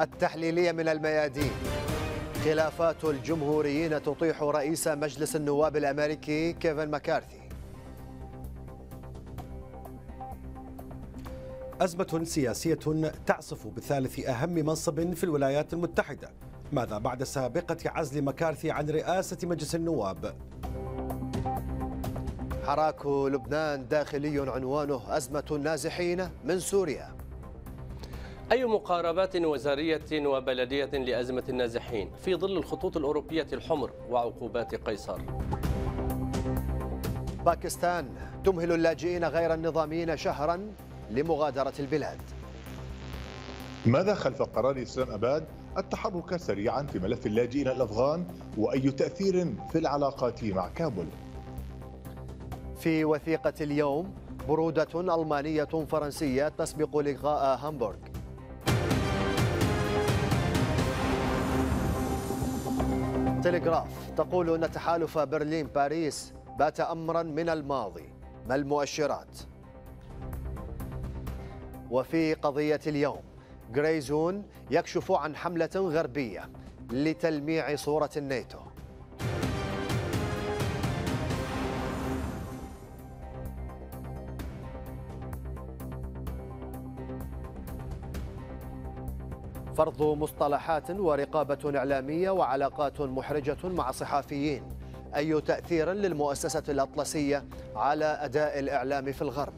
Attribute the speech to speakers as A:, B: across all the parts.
A: التحليلية من الميادين خلافات الجمهوريين تطيح رئيس مجلس النواب الأمريكي كيفن مكارثي
B: أزمة سياسية تعصف بثالث أهم منصب في الولايات المتحدة ماذا بعد سابقة عزل مكارثي عن رئاسة مجلس النواب؟
A: حراك لبنان داخلي عنوانه أزمة النازحين من سوريا
C: أي مقاربات وزارية وبلدية لأزمة النازحين في ظل الخطوط الأوروبية الحمر وعقوبات قيصر
A: باكستان تمهل اللاجئين غير النظاميين شهرا لمغادرة البلاد
D: ماذا خلف قرار اسلام اباد التحرك سريعا في ملف اللاجئين الافغان واي تاثير في العلاقات مع كابول؟
A: في وثيقه اليوم بروده المانيه فرنسيه تسبق لقاء هامبورغ تلغراف تقول أن تحالف برلين باريس بات أمرا من الماضي ما المؤشرات؟ وفي قضية اليوم غريزون يكشف عن حملة غربية لتلميع صورة الناتو فرض مصطلحات ورقابة إعلامية وعلاقات محرجة مع صحافيين أي تأثير للمؤسسة الأطلسية على أداء الإعلام في الغرب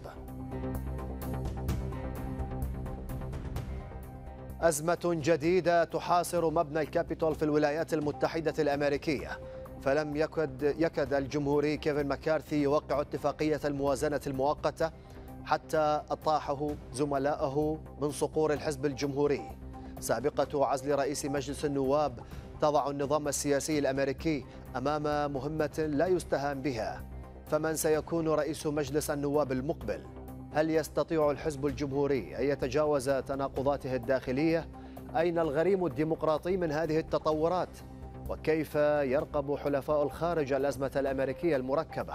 A: أزمة جديدة تحاصر مبنى الكابيتول في الولايات المتحدة الأمريكية فلم يكد, يكد الجمهوري كيفن مكارثي يوقع اتفاقية الموازنة المؤقتة حتى أطاحه زملائه من صقور الحزب الجمهوري سابقة عزل رئيس مجلس النواب تضع النظام السياسي الأمريكي أمام مهمة لا يستهان بها فمن سيكون رئيس مجلس النواب المقبل؟ هل يستطيع الحزب الجمهوري أن يتجاوز تناقضاته الداخلية؟ أين الغريم الديمقراطي من هذه التطورات؟ وكيف يرقب حلفاء الخارج الأزمة الأمريكية المركبة؟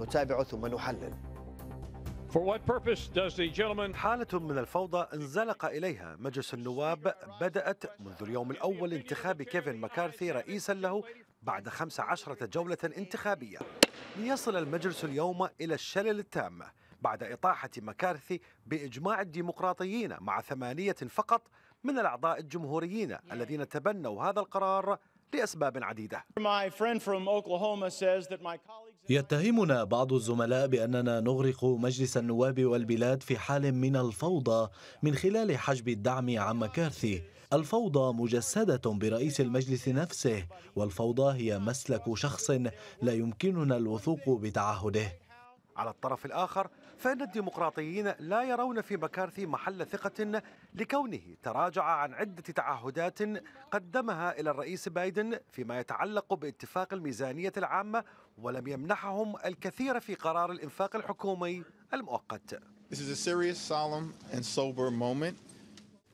A: نتابع ثم نحلل
E: For what purpose does the gentleman...
B: حالة من الفوضى انزلق إليها مجلس النواب بدأت منذ اليوم الأول لانتخاب كيفن مكارثي رئيسا له بعد 15 جولة انتخابية ليصل المجلس اليوم إلى الشلل التام بعد إطاحة مكارثي بإجماع الديمقراطيين مع ثمانية فقط من الأعضاء الجمهوريين الذين تبنوا هذا القرار لأسباب عديدة. My friend from Oklahoma says that my colleague... يتهمنا بعض الزملاء بأننا نغرق مجلس النواب والبلاد في حال من الفوضى من خلال حجب الدعم عن مكارثي الفوضى مجسدة برئيس المجلس نفسه والفوضى هي مسلك شخص لا يمكننا الوثوق بتعهده على الطرف الآخر فإن الديمقراطيين لا يرون في مكارثي محل ثقة لكونه تراجع عن عدة تعهدات قدمها إلى الرئيس بايدن فيما يتعلق باتفاق الميزانية العامة ولم يمنحهم الكثير في قرار الإنفاق الحكومي المؤقت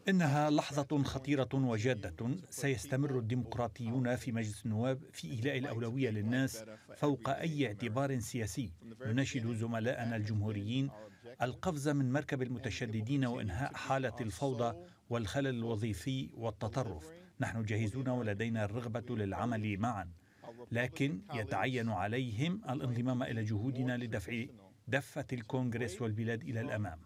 F: إنها لحظة خطيرة وجادة سيستمر الديمقراطيون في مجلس النواب في إيلاء الأولوية للناس فوق أي اعتبار سياسي نناشد زملاءنا الجمهوريين القفز من مركب المتشددين وإنهاء حالة الفوضى والخلل الوظيفي والتطرف نحن جاهزون ولدينا الرغبة للعمل معاً لكن يتعين عليهم الانضمام إلى جهودنا لدفع دفة الكونغرس والبلاد إلى الأمام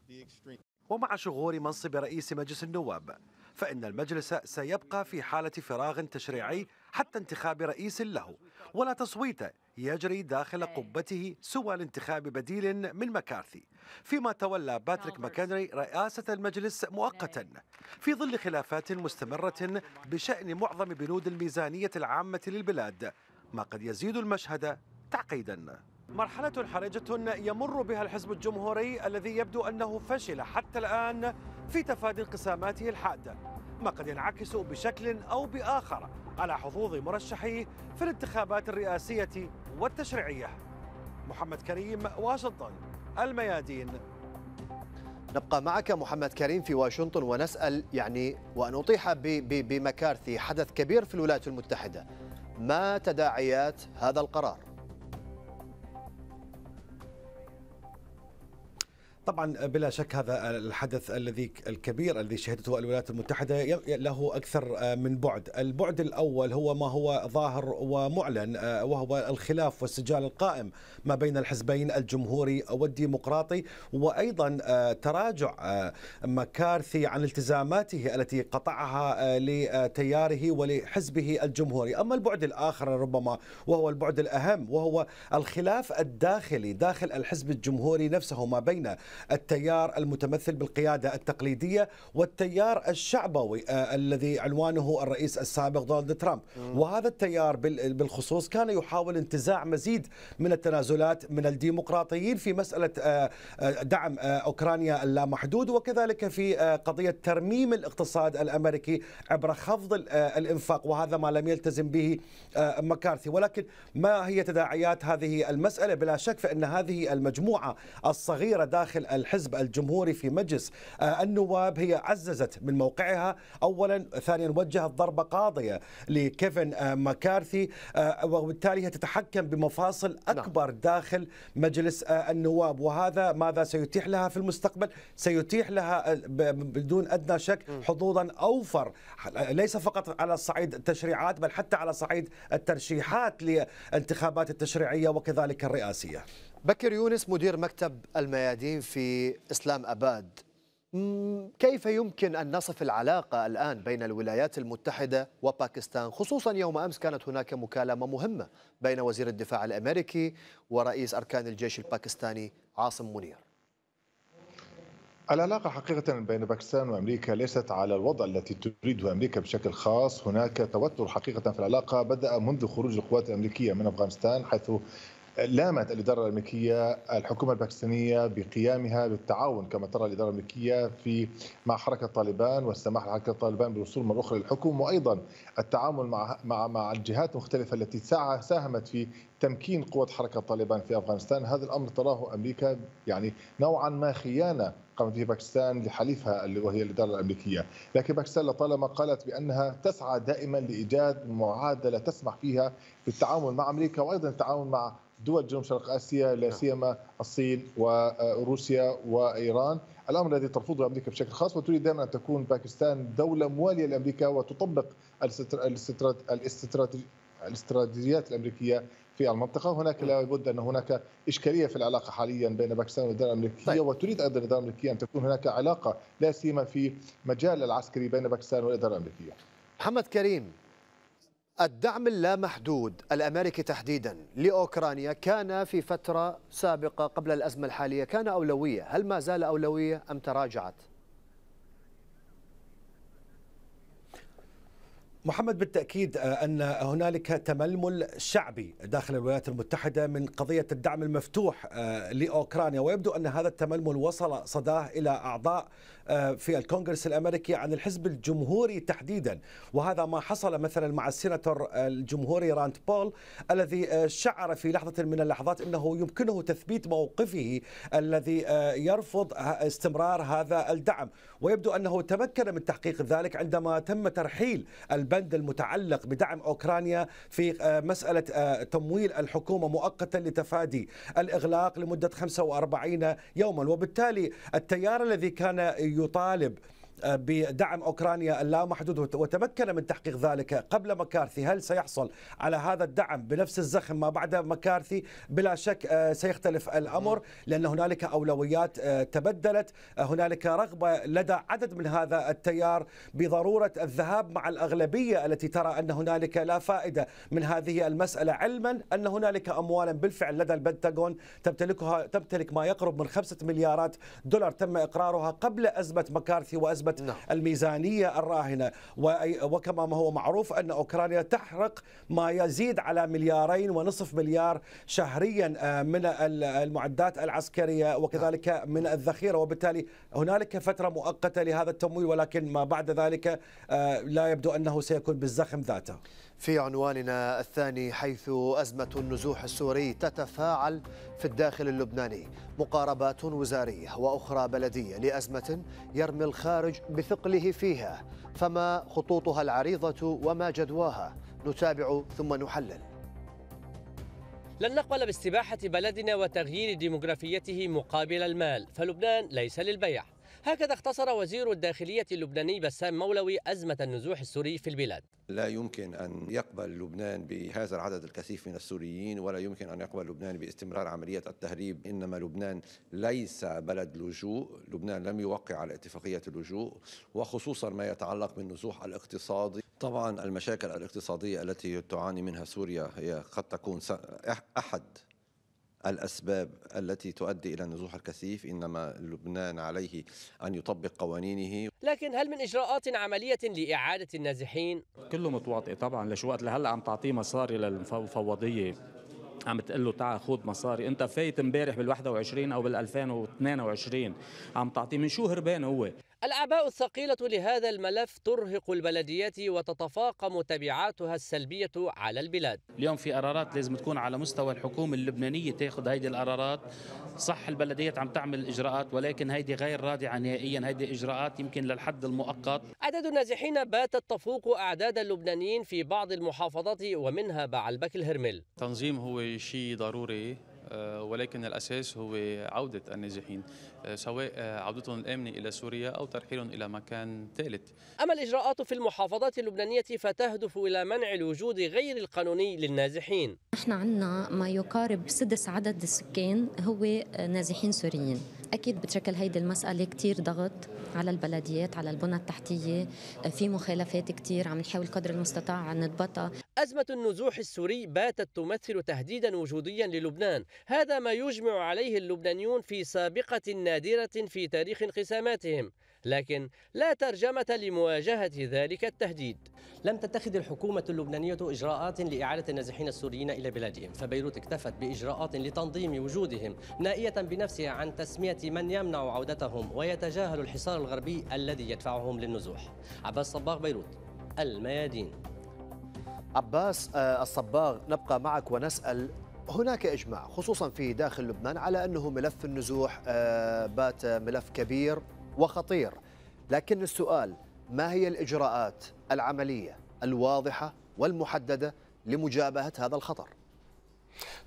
B: ومع شغور منصب رئيس مجلس النواب فإن المجلس سيبقى في حالة فراغ تشريعي حتى انتخاب رئيس له ولا تصويت يجري داخل قبته سوى لانتخاب بديل من مكارثي فيما تولى باتريك ماكنري رئاسة المجلس مؤقتا في ظل خلافات مستمرة بشأن معظم بنود الميزانية العامة للبلاد ما قد يزيد المشهد تعقيدا مرحلة حرجة يمر بها الحزب الجمهوري الذي يبدو أنه فشل حتى الآن في تفادي انقساماته الحادة ما قد ينعكس بشكل أو بآخر على حظوظ مرشحيه في الانتخابات الرئاسية والتشريعية محمد كريم واشنطن الميادين نبقى معك
A: محمد كريم في واشنطن ونسأل يعني وأن أطيح بمكارثي حدث كبير في الولايات المتحدة ما تداعيات هذا القرار
B: طبعا بلا شك هذا الحدث الذي الكبير الذي شهدته الولايات المتحده له اكثر آه، من بعد، البعد الاول هو ما هو ظاهر ومعلن آه، وهو الخلاف والسجال القائم ما بين الحزبين الجمهوري والديمقراطي وايضا آه، تراجع مكارثي عن التزاماته التي قطعها لتياره ولحزبه الجمهوري، اما البعد الاخر ربما وهو البعد الاهم وهو الخلاف الداخلي داخل الحزب الجمهوري نفسه ما بين التيار المتمثل بالقيادة التقليدية والتيار الشعبوي آه، الذي عنوانه الرئيس السابق دونالد ترامب وهذا التيار بالخصوص كان يحاول انتزاع مزيد من التنازلات من الديمقراطيين في مسألة آه، آه، دعم أوكرانيا اللامحدود وكذلك في قضية ترميم الاقتصاد الأمريكي عبر خفض الإنفاق وهذا ما لم يلتزم به مكارثي ولكن ما هي تداعيات هذه المسألة بلا شك فإن هذه المجموعة الصغيرة داخل الحزب الجمهوري في مجلس آه، النواب هي عززت من موقعها اولا ثانيا وجهت ضربه قاضيه لكيفن آه، ماكارثي آه، وبالتالي هي تتحكم بمفاصل نعم. اكبر داخل مجلس النواب وهذا ماذا سيتيح لها في المستقبل سيتيح لها بدون ادنى شك حظوظا اوفر ليس فقط على صعيد التشريعات بل حتى على صعيد الترشيحات للانتخابات التشريعيه وكذلك الرئاسيه بكر يونس مدير مكتب الميادين في إسلام أباد
A: كيف يمكن أن نصف العلاقة الآن بين الولايات المتحدة وباكستان خصوصا يوم أمس كانت هناك مكالمة مهمة بين وزير الدفاع الأمريكي ورئيس أركان الجيش الباكستاني عاصم منير العلاقة
D: حقيقة بين باكستان وأمريكا ليست على الوضع التي تريده أمريكا بشكل خاص هناك توتر حقيقة في العلاقة بدأ منذ خروج القوات الأمريكية من أفغانستان حيث لامت الإدارة الأمريكية الحكومة الباكستانية بقيامها بالتعاون كما ترى الإدارة الأمريكية في مع حركة طالبان والسماح لحركة طالبان بالوصول مرة أخرى للحكم وأيضا التعامل مع مع مع الجهات المختلفة التي ساهمت في تمكين قوة حركة طالبان في أفغانستان هذا الأمر تراه أمريكا يعني نوعا ما خيانة قامت به باكستان لحليفها اللي وهي الإدارة الأمريكية لكن باكستان لطالما قالت بأنها تسعى دائما لإيجاد معادلة تسمح فيها بالتعامل مع أمريكا وأيضا التعاون مع دول جنوب شرق اسيا لا نعم. سيما الصين وروسيا وايران، الامر الذي ترفضه امريكا بشكل خاص وتريد دائما ان تكون باكستان دوله مواليه لامريكا وتطبق الاستراتيجيات الامريكيه في المنطقه، هناك لا بد ان هناك اشكاليه في العلاقه حاليا بين باكستان والاداره الامريكيه طيب. وتريد ايضا الاداره الامريكيه ان تكون هناك علاقه
A: لا سيما في مجال العسكري بين باكستان والاداره الامريكيه. محمد كريم الدعم اللامحدود الامريكي تحديدا لاوكرانيا كان في فتره سابقه قبل الازمه الحاليه كان اولويه، هل ما زال اولويه ام تراجعت؟
B: محمد بالتاكيد آه، ان هنالك تململ شعبي داخل الولايات المتحده من قضيه الدعم المفتوح آه، لاوكرانيا ويبدو ان هذا التململ وصل صداه الى اعضاء آه، في الكونغرس الامريكي عن الحزب الجمهوري تحديدا وهذا ما حصل مثلا مع السيناتور آه، الجمهوري راند بول الذي آه، شعر في لحظه من اللحظات انه يمكنه تثبيت موقفه الذي يرفض استمرار هذا الدعم ويبدو انه تمكن من تحقيق ذلك عندما تم ترحيل البند المتعلق بدعم اوكرانيا في مساله تمويل الحكومه مؤقتا لتفادي الاغلاق لمده 45 يوما وبالتالي التيار الذي كان يطالب بدعم أوكرانيا اللامحدود وتمكن من تحقيق ذلك قبل مكارثي هل سيحصل على هذا الدعم بنفس الزخم ما بعد مكارثي بلا شك آه، سيختلف الأمر لأن هنالك أولويات آه، تبدلت آه، هنالك رغبة لدى عدد من هذا التيار بضرورة الذهاب مع الأغلبية التي ترى أن هنالك لا فائدة من هذه المسألة علما أن هنالك أموالا بالفعل لدى البنتاغون تمتلكها تمتلك ما يقرب من خمسة مليارات دولار تم إقرارها قبل أزمة مكارثي وأزمة بسبب نعم. الميزانية الراهنة وكما ما هو معروف أن أوكرانيا تحرق ما يزيد على مليارين ونصف مليار شهريا آه، من المعدات العسكرية وكذلك نعم. من الذخيرة وبالتالي هنالك فترة مؤقتة لهذا التمويل ولكن ما بعد ذلك آه، لا يبدو أنه سيكون بالزخم ذاته في عنواننا الثاني حيث أزمة النزوح السوري تتفاعل
A: في الداخل اللبناني مقاربات وزارية وأخرى بلدية لأزمة يرمي الخارج بثقله فيها فما خطوطها العريضة وما جدواها نتابع ثم نحلل
G: لن نقبل باستباحة بلدنا وتغيير ديموغرافيته مقابل المال فلبنان ليس للبيع هكذا اختصر وزير الداخلية اللبناني بسام مولوي أزمة النزوح السوري في البلاد
B: لا يمكن أن يقبل لبنان بهذا العدد الكثيف من السوريين ولا يمكن أن يقبل لبنان باستمرار عملية التهريب إنما لبنان ليس بلد لجوء لبنان لم يوقع على اتفاقية اللجوء وخصوصا ما يتعلق بالنزوح الاقتصادي طبعا المشاكل الاقتصادية التي تعاني منها سوريا هي قد تكون أحد الأسباب التي تؤدي إلى النزوح الكثيف إنما لبنان عليه أن يطبق قوانينه
G: لكن هل من إجراءات عملية لإعادة النازحين؟
B: كله متواطئ
C: طبعا لشو وقت لهلأ عم تعطيه مصاري للمفوضية عم تقول له تعال خذ مصاري انت فايت امبارح بال21 او بال2022 عم تعطيه من شو هربان هو
G: الأعباء الثقيلة لهذا الملف ترهق البلديات وتتفاقم تبعاتها
E: السلبية على البلاد اليوم في قرارات لازم تكون على مستوى الحكومة اللبنانية تاخذ هيدي القرارات صح البلديات عم تعمل إجراءات ولكن هيدي غير رادعة نهائيا هيدي إجراءات يمكن للحد المؤقت
G: عدد النازحين باتت تفوق أعداد اللبنانيين في بعض المحافظات ومنها بعلبك الهرمل
C: تنظيم هو شيء ضروري آه، ولكن الأساس هو عودة النازحين آه، سواء آه، عودتهم الأمن إلى سوريا
G: أو ترحيلهم إلى مكان ثالث أما الإجراءات في المحافظات اللبنانية فتهدف إلى منع الوجود غير القانوني للنازحين
B: نحن عندنا ما يقارب سدس عدد السكان هو نازحين سوريين اكيد بتشكل هيدي المساله كثير ضغط على البلديات على البنى التحتيه في مخالفات كثير عم نحاول قدر المستطاع ان
G: ازمه النزوح السوري باتت تمثل تهديدا وجوديا للبنان هذا ما يجمع عليه اللبنانيون في سابقه نادره في تاريخ انقساماتهم لكن لا ترجمة لمواجهة ذلك التهديد لم تتخذ الحكومة اللبنانية إجراءات لإعادة النازحين السوريين إلى بلادهم فبيروت اكتفت بإجراءات لتنظيم وجودهم نائية بنفسها عن تسمية من يمنع عودتهم ويتجاهل الحصار الغربي الذي يدفعهم للنزوح عباس صباغ بيروت الميادين
A: عباس آه، الصباغ نبقى معك ونسأل هناك إجماع خصوصا في داخل لبنان على أنه ملف النزوح آه، بات ملف كبير وخطير لكن السؤال ما هي الإجراءات العملية الواضحة والمحددة لمجابهة هذا الخطر؟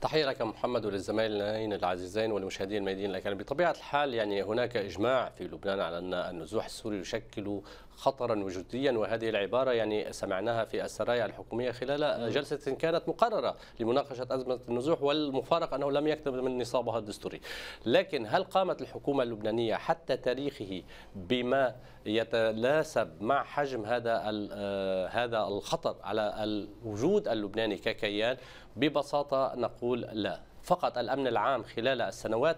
C: تحية لك محمد وللزميلين العزيزين والمشاهدين الميادين الأكارم بطبيعة الحال يعني هناك إجماع في لبنان على أن النزوح السوري يشكل خطرا وجوديا وهذه العبارة يعني سمعناها في السرايا الحكومية خلال جلسة كانت مقررة لمناقشة أزمة النزوح والمفارقة أنه لم يكتب من نصابها الدستوري لكن هل قامت الحكومة اللبنانية حتى تاريخه بما يتناسب مع حجم هذا آه، هذا الخطر على الوجود اللبناني ككيان ببساطة نقول لا فقط الامن العام خلال السنوات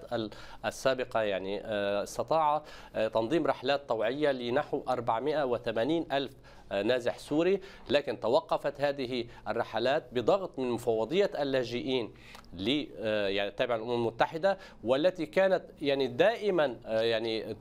C: السابقه يعني آه، استطاع آه، تنظيم رحلات طوعيه لنحو 480 الف آه، نازح سوري لكن توقفت هذه الرحلات بضغط من مفوضيه اللاجئين ل يعني تابع الامم المتحده والتي كانت يعني دائما يعني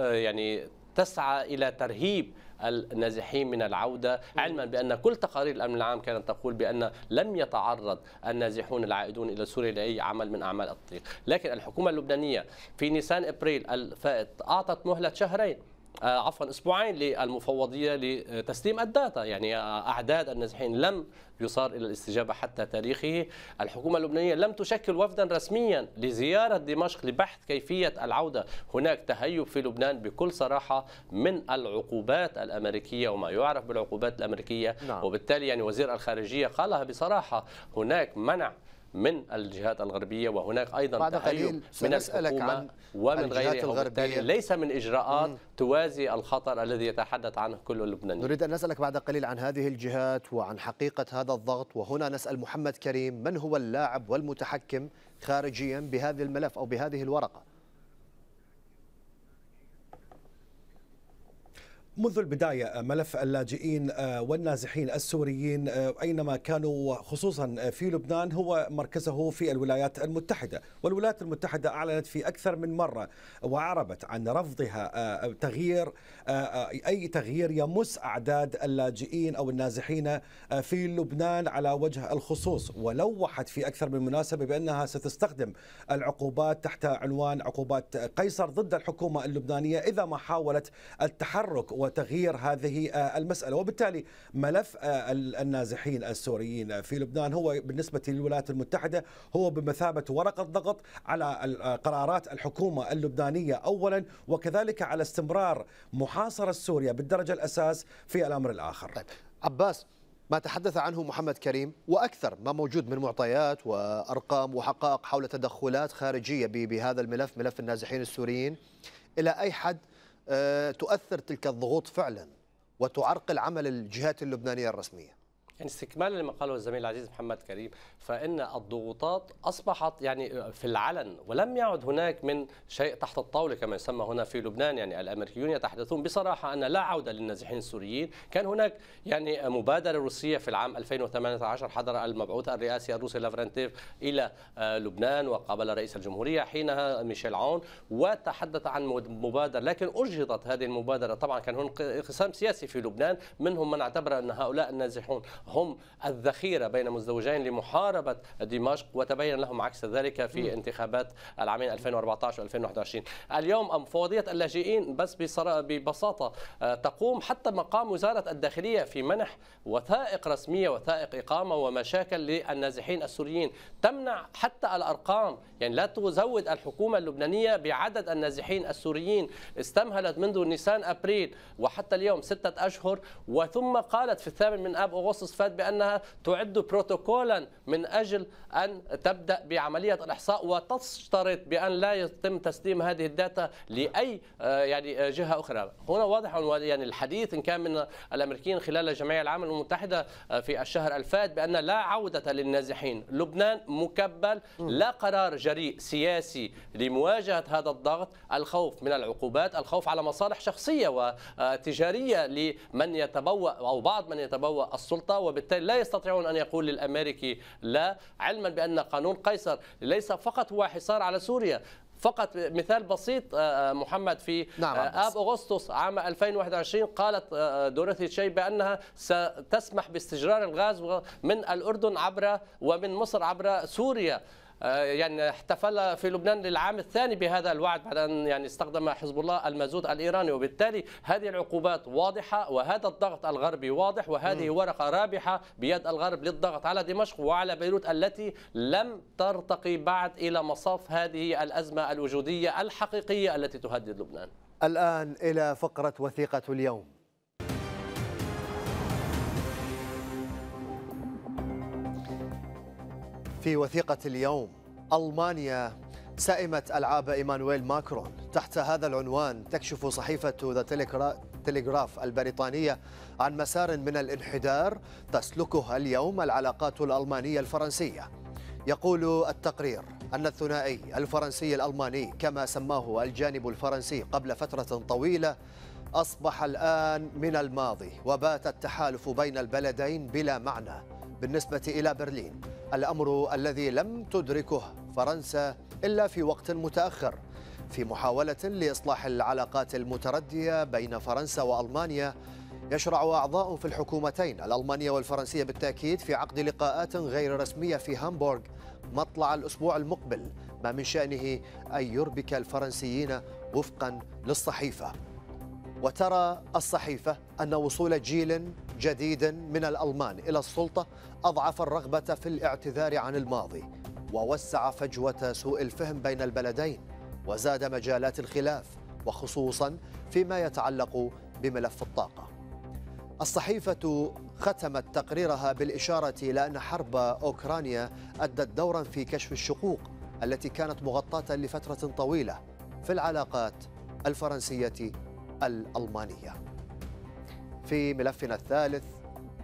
C: يعني تسعى إلى ترهيب النازحين من العودة علما بأن كل تقارير الأمن العام كانت تقول بأن لم يتعرض النازحون العائدون إلى سوريا لأي عمل من أعمال التطبيق لكن الحكومة اللبنانية في نيسان إبريل الفائت أعطت مهلة شهرين آه، عفوا اسبوعين للمفوضيه لتسليم الداتا يعني آه، اعداد النازحين لم يصار الى الاستجابه حتى تاريخه الحكومه اللبنانيه لم تشكل وفدا رسميا لزياره دمشق لبحث كيفيه العوده هناك تهيب في لبنان بكل صراحه من العقوبات الامريكيه وما يعرف بالعقوبات الامريكيه نعم. وبالتالي يعني وزير الخارجيه قالها بصراحه هناك منع من الجهات الغربية وهناك أيضا بعد قليل من الحكومة عن ومن غيرها وبالتالي ليس من إجراءات مم. توازي الخطر الذي يتحدث عنه كل اللبنانيين نريد
A: أن نسألك بعد قليل عن هذه الجهات وعن حقيقة هذا الضغط وهنا نسأل محمد كريم من هو اللاعب والمتحكم خارجيا بهذا
B: الملف أو بهذه الورقة منذ البداية آه، ملف اللاجئين آه، والنازحين السوريين آه، أينما كانوا خصوصا في لبنان هو مركزه في الولايات المتحدة والولايات المتحدة أعلنت في أكثر من مرة وعربت عن رفضها تغيير أي تغيير يمس أعداد اللاجئين أو النازحين في لبنان على وجه الخصوص ولوحت في أكثر من مناسبة بأنها ستستخدم العقوبات تحت عنوان عقوبات قيصر ضد الحكومة اللبنانية إذا ما حاولت التحرك وتغيير هذه آه، المسألة وبالتالي ملف آه، النازحين السوريين في لبنان هو بالنسبة للولايات المتحدة هو بمثابة ورقة ضغط على آه، قرارات الحكومة اللبنانية أولا وكذلك على استمرار محاصرة سوريا بالدرجة الأساس في الأمر الآخر طيب. عباس ما تحدث
A: عنه محمد كريم واكثر ما موجود من معطيات وارقام وحقائق حول تدخلات خارجيه بهذا الملف ملف النازحين السوريين الى اي حد آه، تؤثر تلك الضغوط فعلا وتعرقل عمل الجهات اللبنانية الرسمية
C: يعني استكمالا لما قاله الزميل العزيز محمد كريم فان الضغوطات اصبحت يعني في العلن ولم يعد هناك من شيء تحت الطاوله كما يسمى هنا في لبنان يعني الامريكيون يتحدثون بصراحه ان لا عوده للنازحين السوريين كان هناك يعني مبادره روسيه في العام 2018 حضر المبعوث الرئاسي الروسي لافرنتيف الى آه، لبنان وقابل رئيس الجمهوريه حينها ميشيل عون وتحدث عن مبادره لكن اجهضت هذه المبادره طبعا كان هناك انقسام سياسي في لبنان منهم من اعتبر ان هؤلاء النازحون هم الذخيرة بين مزدوجين لمحاربة دمشق وتبين لهم عكس ذلك في انتخابات العامين 2014 و2021 اليوم مفوضيه اللاجئين بس ببساطة آه، تقوم حتى مقام وزارة الداخلية في منح وثائق رسمية وثائق إقامة ومشاكل للنازحين السوريين تمنع حتى الأرقام يعني لا تزود الحكومة اللبنانية بعدد النازحين السوريين استمهلت منذ نيسان أبريل وحتى اليوم ستة أشهر وثم قالت في الثامن من آب أغسطس تستفاد بأنها تعد بروتوكولا من أجل أن تبدأ بعملية الإحصاء وتشترط بأن لا يتم تسليم هذه الداتا لأي آه، يعني آه، جهة أخرى هنا واضح يعني الحديث إن كان من الأمريكيين خلال جمعية العامه المتحدة آه، في الشهر الفات بأن لا عودة للنازحين لبنان مكبل لا قرار جريء سياسي لمواجهة هذا الضغط الخوف من العقوبات الخوف على مصالح شخصية وتجارية لمن يتبوأ أو بعض من يتبوأ السلطة و وبالتالي لا يستطيعون أن يقول للأمريكي لا علما بأن قانون قيصر ليس فقط هو حصار على سوريا فقط مثال بسيط آه، آه، محمد في آه، نعم اب اغسطس عام 2021 قالت دوروثي تشي بانها ستسمح باستجرار الغاز من الاردن عبر ومن مصر عبر سوريا آه، يعني احتفل في لبنان للعام الثاني بهذا الوعد بعد ان يعني استخدم حزب الله المازوت الايراني وبالتالي هذه العقوبات واضحه وهذا الضغط الغربي واضح وهذه م. ورقه رابحه بيد الغرب للضغط على دمشق وعلى بيروت التي لم ترتقي بعد الى مصاف هذه الازمه الوجوديه الحقيقيه التي تهدد لبنان.
A: الان الى فقره وثيقه اليوم. في وثيقة اليوم ألمانيا سئمة ألعاب إيمانويل ماكرون تحت هذا العنوان تكشف صحيفة ذا تلغراف البريطانية عن مسار من الانحدار تسلكه اليوم العلاقات الألمانية الفرنسية يقول التقرير أن الثنائي الفرنسي الألماني كما سماه الجانب الفرنسي قبل فترة طويلة أصبح الآن من الماضي وبات التحالف بين البلدين بلا معنى بالنسبة إلى برلين الأمر الذي لم تدركه فرنسا إلا في وقت متأخر في محاولة لإصلاح العلاقات المتردية بين فرنسا وألمانيا يشرع أعضاء في الحكومتين الألمانية والفرنسية بالتأكيد في عقد لقاءات غير رسمية في هامبورغ مطلع الأسبوع المقبل ما من شأنه أن يربك الفرنسيين وفقا للصحيفة وترى الصحيفة أن وصول جيل جديد من الألمان إلى السلطة أضعف الرغبة في الاعتذار عن الماضي ووسع فجوة سوء الفهم بين البلدين وزاد مجالات الخلاف وخصوصا فيما يتعلق بملف الطاقة الصحيفة ختمت تقريرها بالإشارة إلى أن حرب أوكرانيا أدت دورا في كشف الشقوق التي كانت مغطاة لفترة طويلة في العلاقات الفرنسية الألمانية في ملفنا الثالث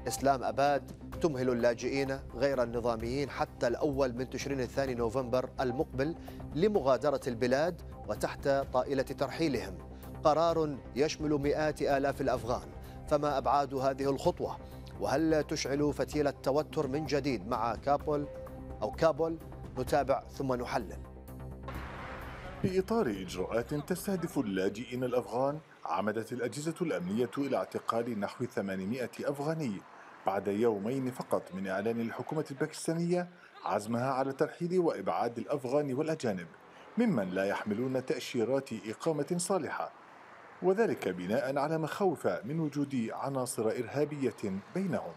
A: إسلام أباد تمهل اللاجئين غير النظاميين حتى الأول من تشرين الثاني نوفمبر المقبل لمغادرة البلاد وتحت طائلة ترحيلهم قرار يشمل مئات آلاف الأفغان فما أبعاد هذه الخطوة وهل تشعل فتيل التوتر من جديد مع كابول أو كابول نتابع ثم نحلل في إطار إجراءات تستهدف اللاجئين الأفغان عمدت
D: الأجهزة الأمنية إلى اعتقال نحو 800 أفغاني بعد يومين فقط من إعلان الحكومة الباكستانية عزمها على ترحيل وإبعاد الأفغان والأجانب ممن لا يحملون تأشيرات إقامة صالحة وذلك بناء على مخاوف من وجود عناصر إرهابية بينهم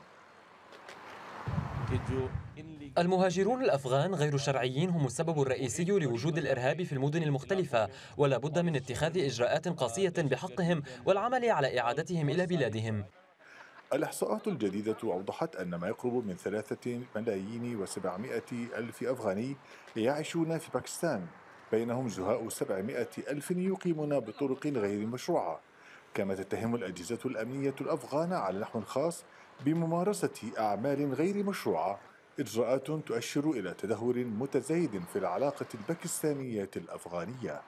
E: المهاجرون الأفغان غير شرعيين هم السبب الرئيسي لوجود الإرهاب في المدن المختلفة ولا بد من اتخاذ إجراءات قاسية بحقهم والعمل على إعادتهم إلى بلادهم
D: الإحصاءات الجديدة أوضحت أن ما يقرب من ثلاثة ملايين وسبعمائة ألف أفغاني يعيشون في باكستان بينهم زهاء سبعمائة ألف يقيمون بطرق غير مشروعة كما تتهم الأجهزة الأمنية الأفغانة على نحو خاص بممارسة أعمال غير مشروعة إجراءات تؤشر إلى تدهور متزايد في العلاقة الباكستانية الأفغانية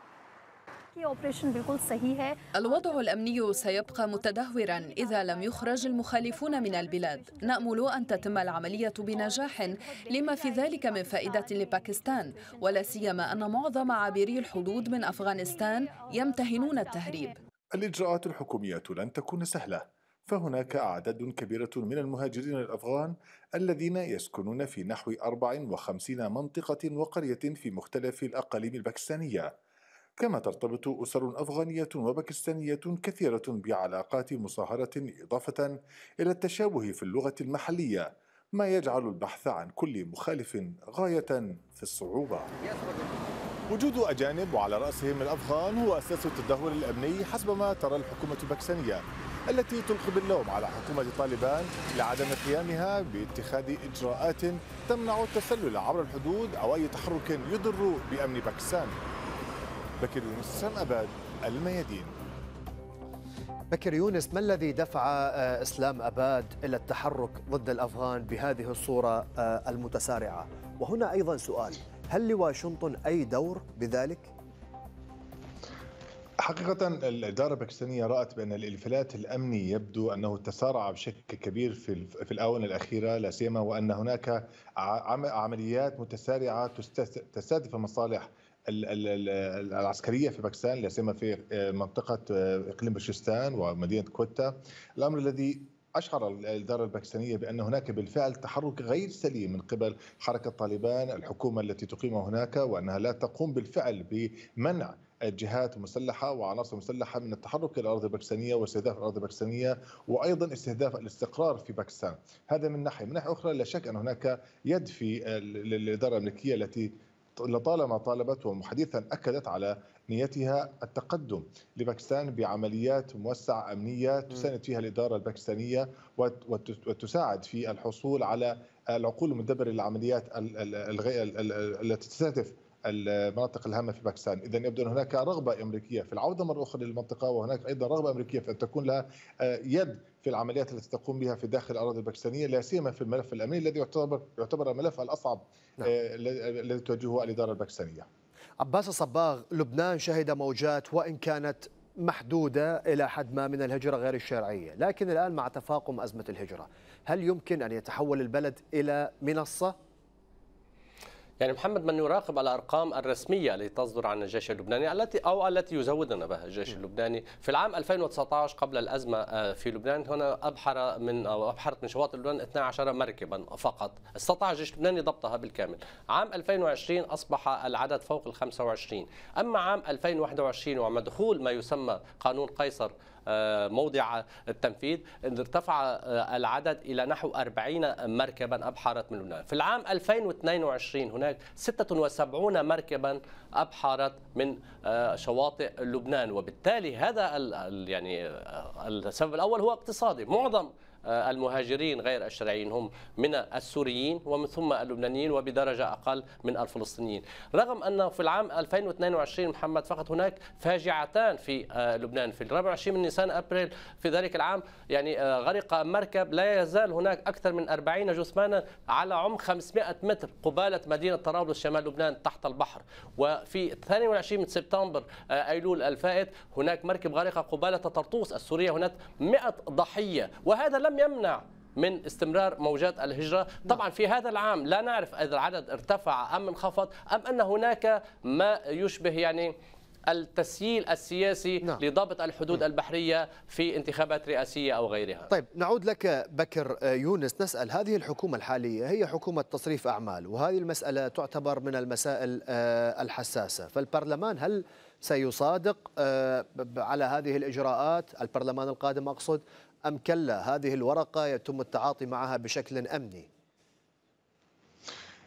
D: الوضع الأمني
H: سيبقى متدهورا إذا لم يخرج المخالفون من البلاد نأمل أن تتم العملية بنجاح لما في ذلك من فائدة لباكستان ولا سيما أن معظم عابري الحدود من أفغانستان يمتهنون التهريب
D: الإجراءات الحكومية لن تكون سهلة فهناك أعداد كبيرة من المهاجرين الأفغان الذين يسكنون في نحو 54 منطقة وقرية في مختلف الأقاليم الباكستانية كما ترتبط أسر أفغانية وباكستانية كثيرة بعلاقات مصاهرة إضافة إلى التشابه في اللغة المحلية ما يجعل البحث عن كل مخالف غاية في الصعوبة وجود أجانب وعلى رأسهم الأفغان هو أساس التدهور الأمني حسب ما ترى الحكومة الباكستانية التي تلقي باللوم على حكومة طالبان لعدم قيامها باتخاذ إجراءات تمنع التسلل عبر الحدود أو أي تحرك يضر بأمن
A: باكستان بكر يونس أباد الميادين بكر يونس ما الذي دفع آه، اسلام اباد الى التحرك ضد الافغان بهذه الصوره آه، المتسارعه؟ وهنا ايضا سؤال هل لواشنطن اي دور بذلك؟ حقيقة الإدارة الباكستانية رأت
D: بأن الإنفلات الأمني يبدو أنه تسارع بشكل كبير في في الآونة الأخيرة لا سيما وأن هناك عمليات متسارعة تستهدف المصالح العسكرية في باكستان لا سيما في آه، منطقة آه، إقليم بلوشستان ومدينة كوتا الأمر الذي أشعر الإدارة الباكستانية بأن هناك بالفعل تحرك غير سليم من قبل حركة طالبان الحكومة التي تقيم هناك وأنها لا تقوم بالفعل بمنع جهات مسلحه وعناصر مسلحه من التحرك الى الاراضي الباكستانيه واستهداف الاراضي الباكستانيه وايضا استهداف الاستقرار في باكستان، هذا من ناحيه، من ناحيه اخرى لا شك ان هناك يد في الاداره الامريكيه التي لطالما طالبت وحديثا اكدت على نيتها التقدم لباكستان بعمليات موسعه امنيه تساند فيها الاداره الباكستانيه وتساعد في الحصول على العقول المدبره للعمليات التي تستهدف المناطق الهامه في باكستان، اذا يبدو ان هناك رغبه امريكيه في العوده مره اخرى للمنطقه وهناك ايضا رغبه امريكيه في ان تكون لها آه، يد في العمليات التي تقوم بها في داخل الاراضي الباكستانيه لا سيما في الملف الامني
A: الذي يعتبر يعتبر الملف الاصعب آه، نعم. الذي تواجهه الاداره الباكستانيه. عباس الصباغ لبنان شهد موجات وان كانت محدودة إلى حد ما من الهجرة غير الشرعية لكن الآن مع تفاقم أزمة الهجرة هل يمكن أن يتحول البلد إلى منصة
C: يعني محمد من يراقب الارقام الرسميه التي تصدر عن الجيش اللبناني التي او التي يزودنا بها الجيش اللبناني في العام 2019 قبل الازمه آه، في لبنان هنا ابحر من او ابحرت من شواطئ لبنان 12 مركبا فقط استطاع الجيش اللبناني ضبطها بالكامل عام 2020 اصبح العدد فوق ال 25 اما عام 2021 ومع دخول ما يسمى قانون قيصر آه، موضع التنفيذ ارتفع آه، العدد إلى نحو 40 مركبا أبحرت من لبنان في العام 2022 هناك 76 مركبا أبحرت من آه، شواطئ لبنان وبالتالي هذا يعني السبب الأول هو اقتصادي معظم آه، المهاجرين غير الشرعيين هم من السوريين ومن ثم اللبنانيين وبدرجة أقل من الفلسطينيين رغم أن في العام 2022 محمد فقط هناك فاجعتان في آه، لبنان في 24 من نيسان أبريل في ذلك العام يعني آه، غرق مركب لا يزال هناك أكثر من 40 جثمانا على عمق 500 متر قبالة مدينة طرابلس شمال لبنان تحت البحر وفي 22 من سبتمبر أيلول الفائت هناك مركب غرق قبالة طرطوس السورية هناك 100 ضحية وهذا لم لم يمنع من استمرار موجات الهجرة طبعا في هذا العام لا نعرف إذا العدد ارتفع أم انخفض أم أن هناك ما يشبه يعني التسييل السياسي نعم. لضبط الحدود البحرية في انتخابات رئاسية أو غيرها
A: طيب نعود لك بكر آه، يونس نسأل هذه الحكومة الحالية هي حكومة تصريف أعمال وهذه المسألة تعتبر من المسائل آه، الحساسة فالبرلمان هل سيصادق آه، على هذه الإجراءات البرلمان القادم أقصد أم كلا هذه الورقة يتم التعاطي معها بشكل أمني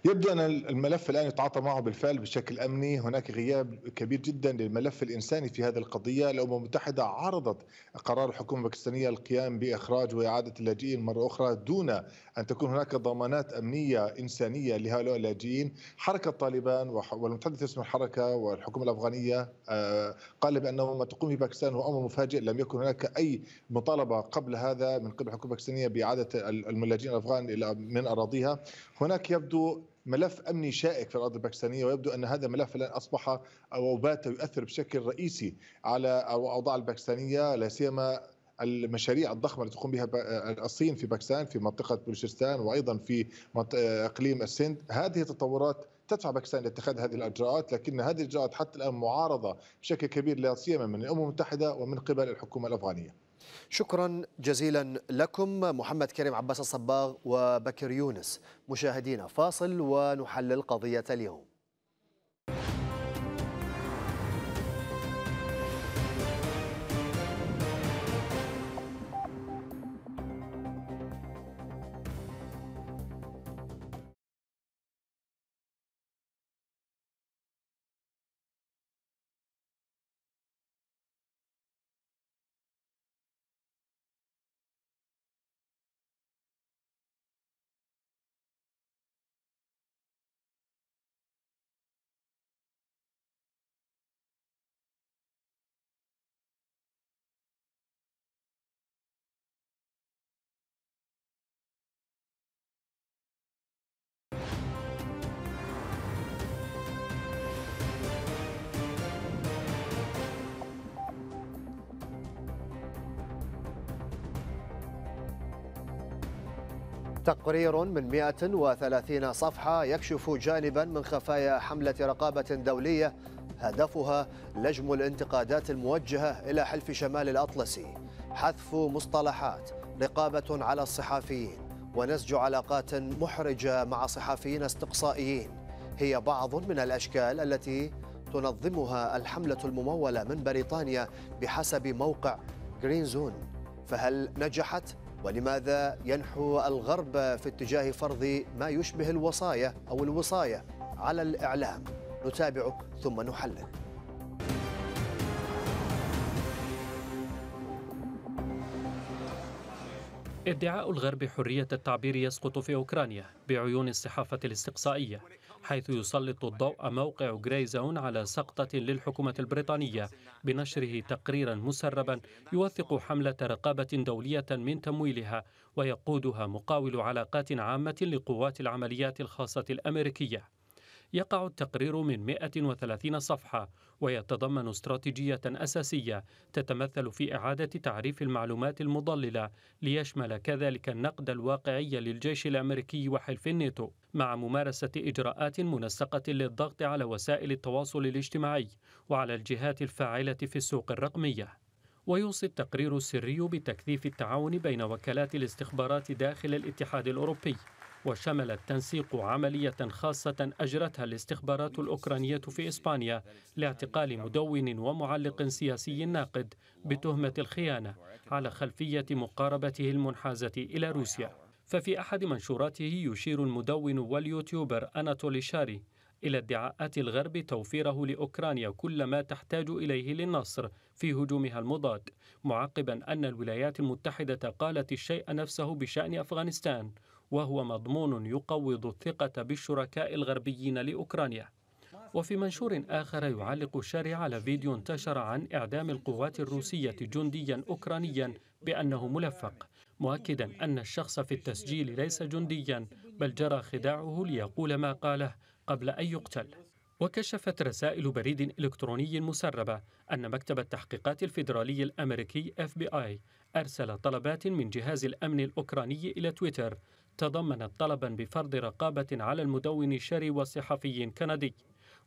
D: يبدو ان الملف الان يتعاطى معه بالفعل بشكل امني، هناك غياب كبير جدا للملف الانساني في هذه القضيه، الامم المتحده عارضت قرار الحكومه الباكستانيه القيام باخراج واعاده اللاجئين مره اخرى دون ان تكون هناك ضمانات امنيه انسانيه لهؤلاء اللاجئين، حركه طالبان والمتحدث اسم الحركه والحكومه الافغانيه آه، قال بانه ما تقوم به باكستان هو امر مفاجئ، لم يكن هناك اي مطالبه قبل هذا من قبل الحكومه الباكستانيه باعاده اللاجئين الافغان الى من اراضيها، هناك يبدو ملف امني شائك في الارض الباكستانيه ويبدو ان هذا الملف الان اصبح او بات يؤثر بشكل رئيسي على الاوضاع الباكستانيه لا سيما المشاريع الضخمه التي تقوم بها الصين في باكستان في منطقه بلوشستان وايضا في اقليم السند هذه التطورات تدفع باكستان لاتخاذ هذه الاجراءات لكن هذه الاجراءات حتى الان معارضه بشكل كبير لا سيما من الامم المتحده ومن قبل الحكومه الافغانيه
A: شكرا جزيلا لكم محمد كريم عباس الصباغ وبكر يونس مشاهدينا فاصل ونحلل قضية اليوم تقرير من 130 صفحة يكشف جانبا من خفايا حملة رقابة دولية هدفها لجم الانتقادات الموجهة إلى حلف شمال الأطلسي حذف مصطلحات رقابة على الصحافيين ونسج علاقات محرجة مع صحافيين استقصائيين هي بعض من الأشكال التي تنظمها الحملة الممولة من بريطانيا بحسب موقع جرين زون فهل نجحت؟ ولماذا ينحو الغرب في اتجاه فرض ما يشبه الوصايا أو الوصاية على الإعلام نتابع ثم نحلل
E: ادعاء الغرب حرية التعبير يسقط في أوكرانيا بعيون الصحافة الاستقصائية حيث يسلط الضوء موقع جريزون على سقطة للحكومة البريطانية بنشره تقريرا مسربا يوثق حملة رقابة دولية من تمويلها ويقودها مقاول علاقات عامة لقوات العمليات الخاصة الأمريكية يقع التقرير من 130 صفحة ويتضمن استراتيجية أساسية تتمثل في إعادة تعريف المعلومات المضللة ليشمل كذلك النقد الواقعي للجيش الأمريكي وحلف الناتو مع ممارسة إجراءات منسقة للضغط على وسائل التواصل الاجتماعي وعلى الجهات الفاعلة في السوق الرقمية ويوصي التقرير السري بتكثيف التعاون بين وكالات الاستخبارات داخل الاتحاد الأوروبي وشمل التنسيق عملية خاصة أجرتها الاستخبارات الأوكرانية في إسبانيا لاعتقال مدون ومعلق سياسي ناقد بتهمة الخيانة على خلفية مقاربته المنحازة إلى روسيا ففي أحد منشوراته يشير المدون واليوتيوبر أناتولي شاري إلى ادعاءات الغرب توفيره لأوكرانيا كل ما تحتاج إليه للنصر في هجومها المضاد معقبا أن الولايات المتحدة قالت الشيء نفسه بشأن أفغانستان وهو مضمون يقوض الثقة بالشركاء الغربيين لأوكرانيا وفي منشور آخر يعلق الشارع على فيديو انتشر عن إعدام القوات الروسية جنديا أوكرانيا بأنه ملفق مؤكدا أن الشخص في التسجيل ليس جنديا بل جرى خداعه ليقول ما قاله قبل أن يقتل وكشفت رسائل بريد إلكتروني مسربة أن مكتب التحقيقات الفيدرالي الأمريكي FBI أرسل طلبات من جهاز الأمن الأوكراني إلى تويتر تضمنت طلبا بفرض رقابة على المدون الشري وصحفي كندي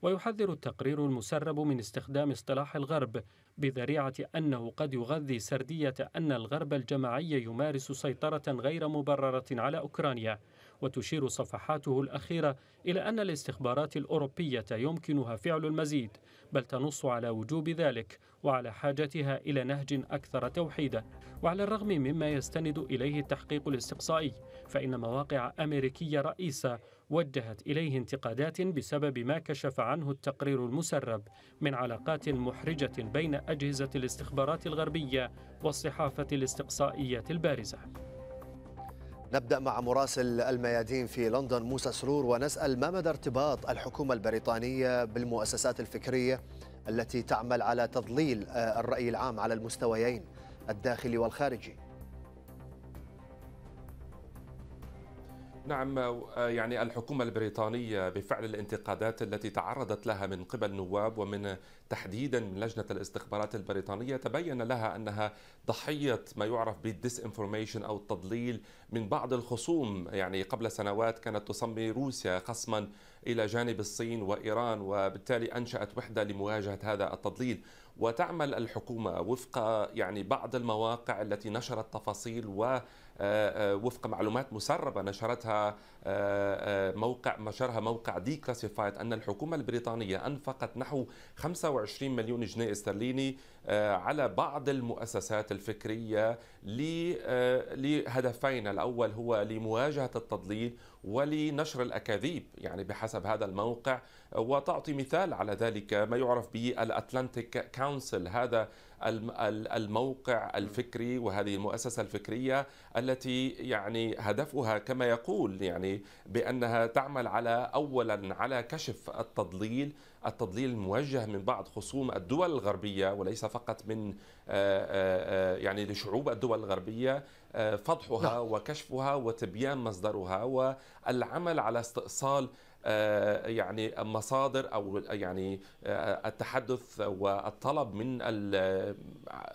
E: ويحذر التقرير المسرب من استخدام اصطلاح الغرب بذريعة أنه قد يغذي سردية أن الغرب الجماعي يمارس سيطرة غير مبررة على أوكرانيا وتشير صفحاته الأخيرة إلى أن الاستخبارات الأوروبية يمكنها فعل المزيد بل تنص على وجوب ذلك وعلى حاجتها إلى نهج أكثر توحيدا وعلى الرغم مما يستند إليه التحقيق الاستقصائي فإن مواقع أمريكية رئيسة وجهت إليه انتقادات بسبب ما كشف عنه التقرير المسرب من علاقات محرجة بين أجهزة الاستخبارات الغربية والصحافة الاستقصائية البارزة
A: نبدأ مع مراسل الميادين في لندن موسى سرور ونسأل ما مدى ارتباط الحكومة البريطانية بالمؤسسات الفكرية التي تعمل على تضليل آه، الرأي العام على المستويين الداخلي والخارجي
I: نعم آه، يعني الحكومة البريطانية بفعل الانتقادات التي تعرضت لها من قبل نواب ومن تحديدا من لجنة الاستخبارات البريطانية تبين لها أنها ضحية ما يعرف انفورميشن أو التضليل من بعض الخصوم يعني قبل سنوات كانت تسمي روسيا خصما إلى جانب الصين وإيران وبالتالي أنشأت وحدة لمواجهة هذا التضليل وتعمل الحكومة وفق يعني بعض المواقع التي نشرت تفاصيل و آه، آه، وفق معلومات مسربه نشرتها آه، موقع نشرها موقع دي كلاسيفايد ان الحكومه البريطانيه انفقت نحو 25 مليون جنيه استرليني على بعض المؤسسات الفكريه لهدفين الاول هو لمواجهه التضليل ولنشر الاكاذيب يعني بحسب هذا الموقع وتعطي مثال على ذلك ما يعرف بالأتلانتيك كونسل هذا الموقع الفكري وهذه المؤسسة الفكرية التي يعني هدفها كما يقول يعني بأنها تعمل على أولا على كشف التضليل التضليل الموجه من بعض خصوم الدول الغربية وليس فقط من آه، آه، آه، يعني لشعوب الدول الغربية فضحها نعم. وكشفها وتبيان مصدرها والعمل على استئصال آه، يعني مصادر او يعني آه، التحدث والطلب من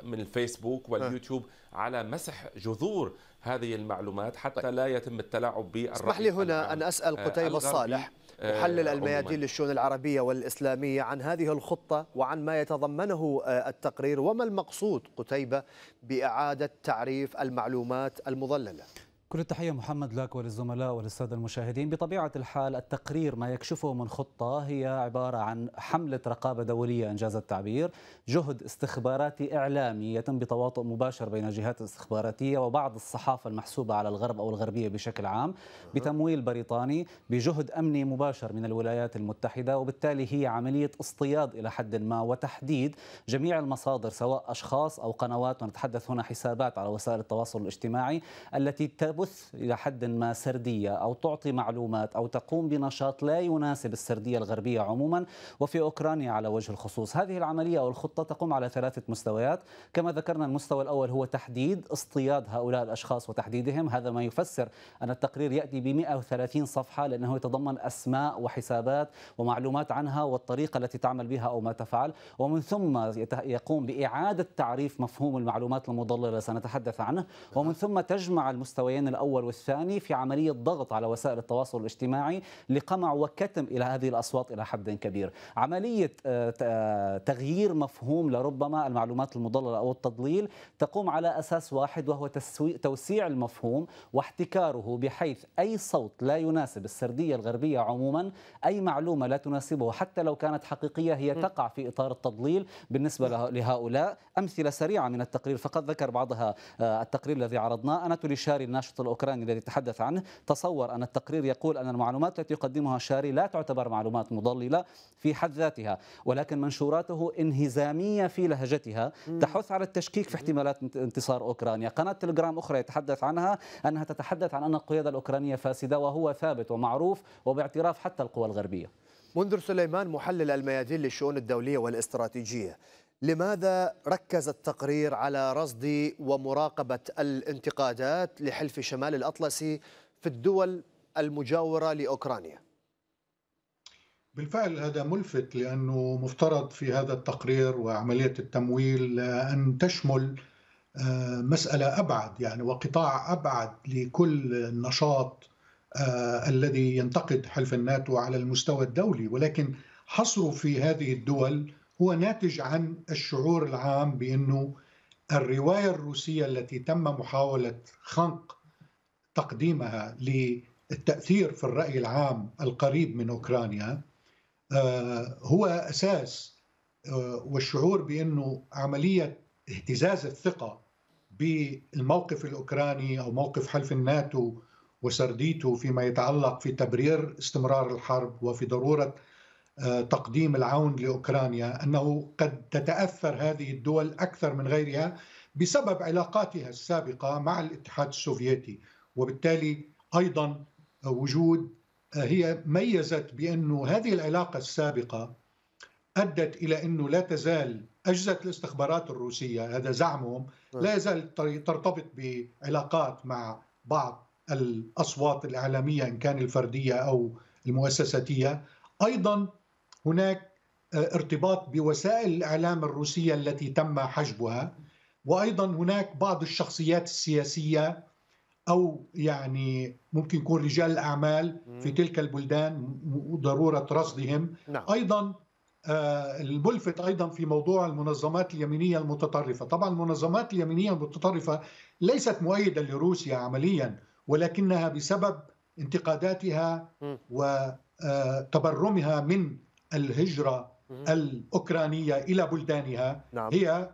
I: من الفيسبوك واليوتيوب على مسح جذور هذه المعلومات حتى طيب. لا يتم التلاعب بالرأي اسمح لي
E: هنا
A: ان اسال آه، قتيبة الصالح محلل الميادين للشؤون العربية والإسلامية عن هذه الخطة وعن ما يتضمنه التقرير وما المقصود قتيبة بإعادة تعريف المعلومات المضللة
H: كل التحية محمد لك وللزملاء وللسادة المشاهدين بطبيعة الحال التقرير ما يكشفه من خطة هي عبارة عن حملة رقابة دولية إنجاز التعبير جهد استخباراتي إعلامي يتم بتواطؤ مباشر بين الجهات الاستخباراتية وبعض الصحافة المحسوبة على الغرب أو الغربية بشكل عام بتمويل بريطاني بجهد أمني مباشر من الولايات المتحدة وبالتالي هي عملية اصطياد إلى حد ما وتحديد جميع المصادر سواء أشخاص أو قنوات ونتحدث هنا حسابات على وسائل التواصل الاجتماعي التي تبث إلى حد ما سردية أو تعطي معلومات أو تقوم بنشاط لا يناسب السردية الغربية عموما وفي أوكرانيا على وجه الخصوص هذه العملية أو الخطة تقوم على ثلاثة مستويات كما ذكرنا المستوى الأول هو تحديد اصطياد هؤلاء الأشخاص وتحديدهم هذا ما يفسر أن التقرير يأتي ب 130 صفحة لأنه يتضمن أسماء وحسابات ومعلومات عنها والطريقة التي تعمل بها أو ما تفعل ومن ثم يقوم بإعادة تعريف مفهوم المعلومات المضللة سنتحدث عنه ومن ثم تجمع المستويين الأول والثاني في عملية ضغط على وسائل التواصل الاجتماعي لقمع وكتم إلى هذه الأصوات إلى حد كبير عملية آه، آه، تغيير مفهوم لربما المعلومات المضللة أو التضليل تقوم على أساس واحد وهو توسيع المفهوم واحتكاره بحيث أي صوت لا يناسب السردية الغربية عموما أي معلومة لا تناسبه حتى لو كانت حقيقية هي تقع في إطار التضليل بالنسبة لهؤلاء أمثلة سريعة من التقرير فقد ذكر بعضها آه، التقرير الذي عرضناه أناتولي شاري الناشط الأوكراني الذي تحدث عنه تصور أن التقرير يقول أن المعلومات التي يقدمها شاري لا تعتبر معلومات مضللة في حد ذاتها ولكن منشوراته انهزامية في لهجتها تحث على التشكيك في احتمالات انتصار أوكرانيا قناة تلجرام أخرى يتحدث عنها أنها تتحدث عن أن القيادة الأوكرانية فاسدة وهو ثابت
A: ومعروف وباعتراف حتى القوى الغربية منذر سليمان محلل الميادين للشؤون الدولية والاستراتيجية لماذا ركز التقرير على رصد ومراقبة الانتقادات لحلف شمال الأطلسي في الدول المجاورة لأوكرانيا؟
F: بالفعل هذا ملفت لأنه مفترض في هذا التقرير وعملية التمويل أن تشمل آه، مسألة أبعد يعني وقطاع أبعد لكل النشاط آه، الذي ينتقد حلف الناتو على المستوى الدولي ولكن حصره في هذه الدول هو ناتج عن الشعور العام بانه الروايه الروسيه التي تم محاوله خنق تقديمها للتاثير في الراي العام القريب من اوكرانيا آه، هو اساس آه، والشعور بانه عمليه اهتزاز الثقه بالموقف الاوكراني او موقف حلف الناتو وسرديته فيما يتعلق في تبرير استمرار الحرب وفي ضروره آه، تقديم العون لاوكرانيا انه قد تتاثر هذه الدول اكثر من غيرها بسبب علاقاتها السابقه مع الاتحاد السوفيتي وبالتالي ايضا وجود آه، هي ميزت بانه هذه العلاقه السابقه ادت الى انه لا تزال اجهزه الاستخبارات الروسيه هذا زعمهم نعم. لا يزال ترتبط بعلاقات مع بعض الاصوات الاعلاميه ان كان الفرديه او المؤسساتيه ايضا هناك آه، ارتباط بوسائل الاعلام الروسيه التي تم حجبها وايضا هناك بعض الشخصيات السياسيه او يعني ممكن يكون رجال الاعمال في تلك البلدان ضروره رصدهم نعم. ايضا آه، الملفت ايضا في موضوع المنظمات اليمينيه المتطرفه، طبعا المنظمات اليمينيه المتطرفه ليست مؤيده لروسيا عمليا ولكنها بسبب انتقاداتها وتبرمها آه، من الهجرة الأوكرانية إلى بلدانها نعم. هي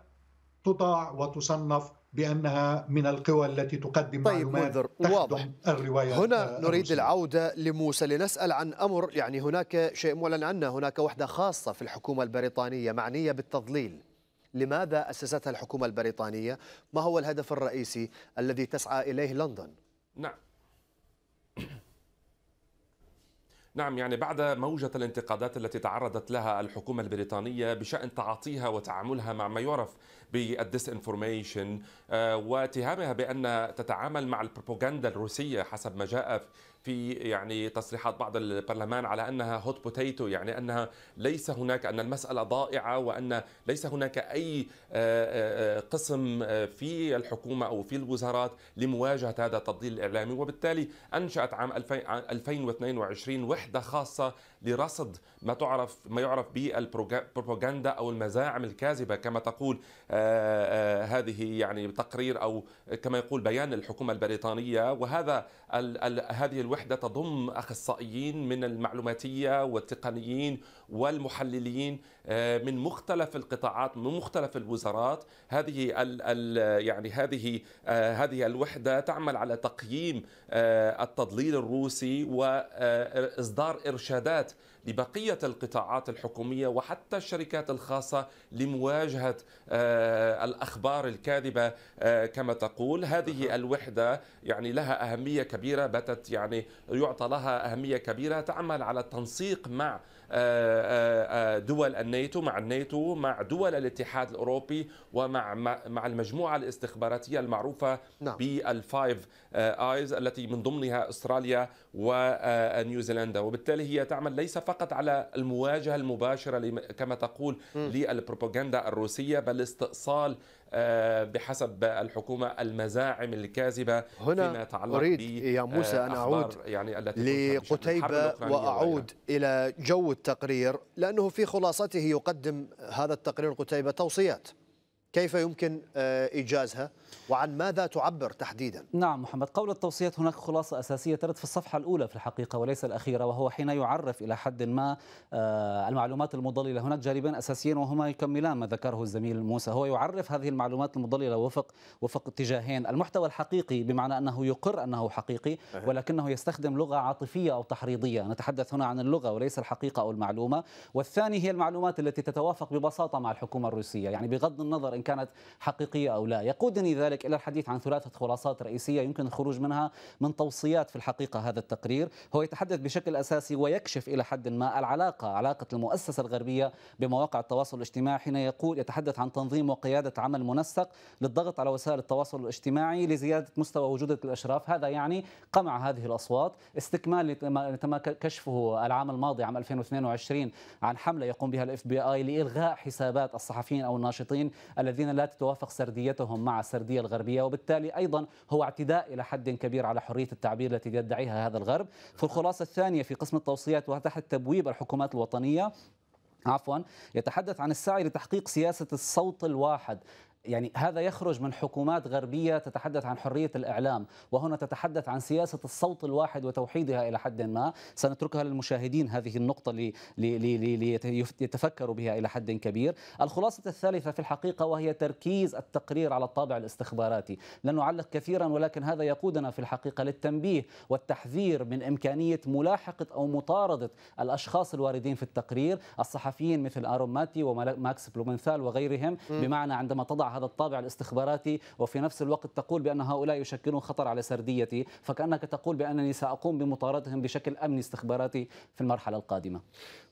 F: تضع وتصنف بانها من القوى التي تقدم طيب معلومات منذر. تخدم واضح. الروايه هنا نريد
A: العوده لموسى لنسال عن امر يعني هناك شيء معلن عنه هناك وحده خاصه في الحكومه البريطانيه معنيه بالتضليل لماذا اسستها الحكومه البريطانيه ما هو الهدف الرئيسي الذي تسعى اليه لندن
I: نعم نعم يعني بعد موجة الانتقادات التي تعرضت لها الحكومة البريطانية بشأن تعاطيها وتعاملها مع ما يعرف انفورميشن آه، واتهامها بأن تتعامل مع البروباغندا الروسية حسب ما جاء في يعني تصريحات بعض البرلمان على انها هوت بوتيتو يعني انها ليس هناك ان المساله ضائعه وان ليس هناك اي آه، آه، آه، قسم في الحكومه او في الوزارات لمواجهه هذا التضليل الاعلامي وبالتالي انشات عام 2022 وحده خاصه لرصد ما تعرف ما يعرف بالبروباغندا او المزاعم الكاذبه كما تقول آه، آه، هذه يعني تقرير او كما يقول بيان الحكومه البريطانيه وهذا هذه الوحده تضم اخصائيين من المعلوماتيه والتقنيين والمحللين آه، من مختلف القطاعات من مختلف الوزارات هذه يعني هذه هذه الوحده تعمل على تقييم التضليل الروسي واصدار ارشادات لبقية القطاعات الحكومية وحتى الشركات الخاصة لمواجهة آه، الأخبار الكاذبة آه، كما تقول هذه الوحدة يعني لها أهمية كبيرة باتت يعني يعطى لها أهمية كبيرة تعمل على التنسيق مع آه، آه، آه، دول الناتو مع الناتو مع دول الاتحاد الاوروبي ومع مع المجموعه الاستخباراتيه المعروفه نعم. بالفايف ايز التي من ضمنها استراليا ونيوزيلندا وبالتالي هي تعمل ليس فقط على المواجهه المباشره كما تقول للبروباغندا الروسيه بل استئصال آه، بحسب الحكومة المزاعم الكاذبة هنا فيما يتعلق أريد يا موسى أن آه، أعود يعني التي لقتيبة وأعود
A: إلى جو التقرير لأنه في خلاصته يقدم هذا التقرير قتيبة توصيات كيف يمكن آه، إيجازها وعن ماذا تعبر تحديدا؟ نعم محمد قول التوصيات هناك خلاصة أساسية ترد في الصفحة الأولى في الحقيقة
H: وليس الأخيرة وهو حين يعرف إلى حد ما آه، المعلومات المضللة هناك جانبان أساسيين وهما يكملان ما ذكره الزميل موسى هو يعرف هذه المعلومات المضللة وفق وفق اتجاهين المحتوى الحقيقي بمعنى أنه يقر أنه حقيقي ولكنه يستخدم لغة عاطفية أو تحريضية نتحدث هنا عن اللغة وليس الحقيقة أو المعلومة والثاني هي المعلومات التي تتوافق ببساطة مع الحكومة الروسية يعني بغض النظر إن كانت حقيقية أو لا يقودني ذلك إلى الحديث عن ثلاثة خلاصات رئيسية يمكن الخروج منها من توصيات في الحقيقة هذا التقرير هو يتحدث بشكل أساسي ويكشف إلى حد ما العلاقة علاقة المؤسسة الغربية بمواقع التواصل الاجتماعي حين يقول يتحدث عن تنظيم وقيادة عمل منسق للضغط على وسائل التواصل الاجتماعي لزيادة مستوى وجودة الأشراف هذا يعني قمع هذه الأصوات استكمال تم كشفه العام الماضي عام 2022 عن حملة يقوم بها الاف بي اي لإلغاء حسابات الصحفيين أو الناشطين الذين لا تتوافق سرديتهم مع سرد السعودية الغربية وبالتالي أيضا هو اعتداء إلى حد كبير على حرية التعبير التي يدعيها هذا الغرب في الخلاصة الثانية في قسم التوصيات وتحت تبويب الحكومات الوطنية عفوا يتحدث عن السعي لتحقيق سياسة الصوت الواحد يعني هذا يخرج من حكومات غربيه تتحدث عن حريه الاعلام وهنا تتحدث عن سياسه الصوت الواحد وتوحيدها الى حد ما سنتركها للمشاهدين هذه النقطه لي لي لي بها الى حد كبير الخلاصه الثالثه في الحقيقه وهي تركيز التقرير على الطابع الاستخباراتي لن نعلق كثيرا ولكن هذا يقودنا في الحقيقه للتنبيه والتحذير من امكانيه ملاحقه او مطارده الاشخاص الواردين في التقرير الصحفيين مثل اروماتي وماكس بلومنثال وغيرهم بمعنى عندما تضع هذا الطابع الاستخباراتي وفي نفس الوقت تقول بأن هؤلاء يشكلون خطر على سرديتي فكأنك تقول بأنني سأقوم بمطاردهم بشكل أمني
A: استخباراتي في المرحلة القادمة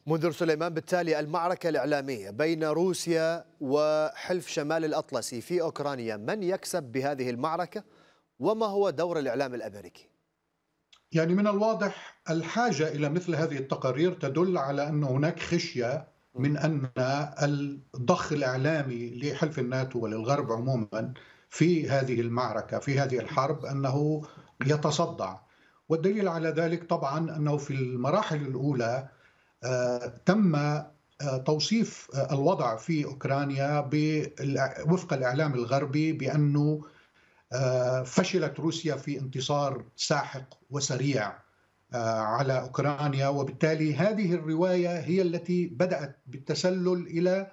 A: منذر سليمان بالتالي المعركة الإعلامية بين روسيا وحلف شمال الأطلسي في أوكرانيا من يكسب بهذه المعركة وما هو دور الإعلام الأمريكي؟
F: يعني من الواضح الحاجة إلى مثل هذه التقارير تدل على أن هناك خشية من ان الضخ الاعلامي لحلف الناتو وللغرب عموما في هذه المعركه في هذه الحرب انه يتصدع والدليل على ذلك طبعا انه في المراحل الاولى آه، تم آه، توصيف آه، الوضع في اوكرانيا وفق الاعلام الغربي بانه فشلت روسيا في انتصار ساحق وسريع آه، على اوكرانيا وبالتالي هذه الروايه هي التي بدات بالتسلل الى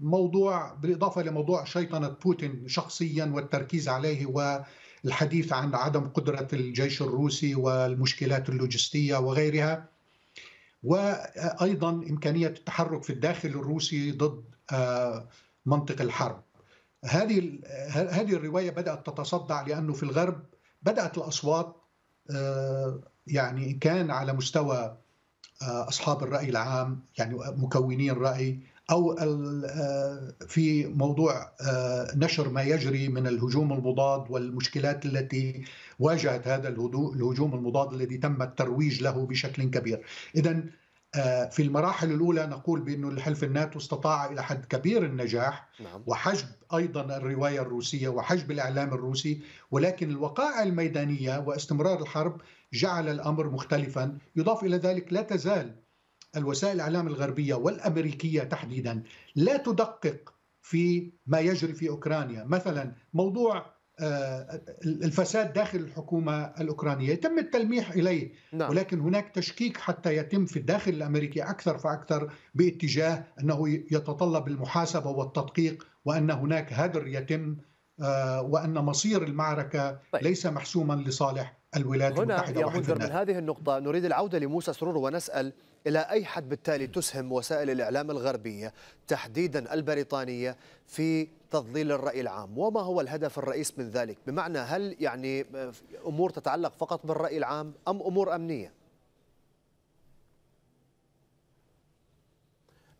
F: موضوع بالاضافه لموضوع شيطنه بوتين شخصيا والتركيز عليه والحديث عن عدم قدره الجيش الروسي والمشكلات اللوجستيه وغيرها وايضا امكانيه التحرك في الداخل الروسي ضد آه، منطق الحرب. هذه هذه الروايه بدات تتصدع لانه في الغرب بدات الاصوات آه، يعني إن كان على مستوى آه، أصحاب الرأي العام يعني مكوني الرأي أو آه، في موضوع آه، نشر ما يجري من الهجوم المضاد والمشكلات التي واجهت هذا الهجوم المضاد الذي تم الترويج له بشكل كبير إذا في المراحل الأولى نقول بأن الحلف الناتو استطاع إلى حد كبير النجاح نعم. وحجب أيضا الرواية الروسية وحجب الإعلام الروسي ولكن الوقائع الميدانية واستمرار الحرب جعل الامر مختلفا يضاف الى ذلك لا تزال الوسائل الاعلام الغربيه والامريكيه تحديدا لا تدقق في ما يجري في اوكرانيا مثلا موضوع آه، الفساد داخل الحكومه الاوكرانيه يتم التلميح اليه نعم. ولكن هناك تشكيك حتى يتم في الداخل الامريكي اكثر فاكثر باتجاه انه يتطلب المحاسبه والتدقيق وان هناك هدر يتم آه، وان مصير المعركه طيب. ليس محسوما لصالح الولايات هنا المتحدة يا من
A: هذه النقطة نريد العودة لموسى سرور ونسأل إلى أي حد بالتالي تسهم وسائل الإعلام الغربية تحديدا البريطانية في تضليل الرأي العام وما هو الهدف الرئيس من ذلك بمعنى هل يعني أمور تتعلق فقط بالرأي العام أم أمور أمنية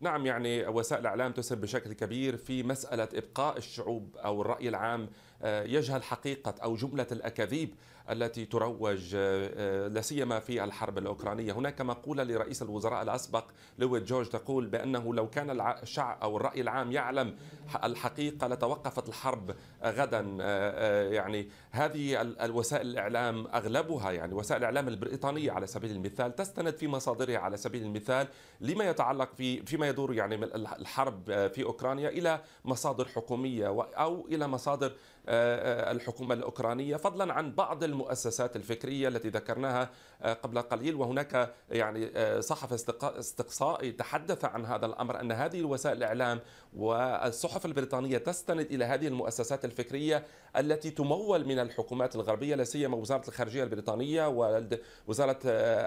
I: نعم يعني وسائل الاعلام تسهم بشكل كبير في مساله ابقاء الشعوب او الراي العام آه، يجهل حقيقه او جمله الاكاذيب التي تروج آه، آه، لا سيما في الحرب الاوكرانيه، هناك مقوله لرئيس الوزراء الاسبق لويد جورج تقول بانه لو كان الشعب او الراي العام يعلم الحقيقه لتوقفت الحرب غدا آه، يعني هذه الوسائل الاعلام اغلبها يعني وسائل الاعلام البريطانيه على سبيل المثال تستند في مصادرها على سبيل المثال لما يتعلق في فيما يدور يعني الحرب في اوكرانيا الى مصادر حكوميه او الى مصادر آه، آه، الحكومة الأوكرانية فضلا عن بعض المؤسسات الفكرية التي ذكرناها آه، قبل قليل وهناك يعني صحفي استقصائي تحدث عن هذا الأمر أن هذه الوسائل الإعلام والصحف البريطانية تستند إلى هذه المؤسسات الفكرية التي تمول من الحكومات الغربية لا سيما وزارة الخارجية البريطانية ووزارة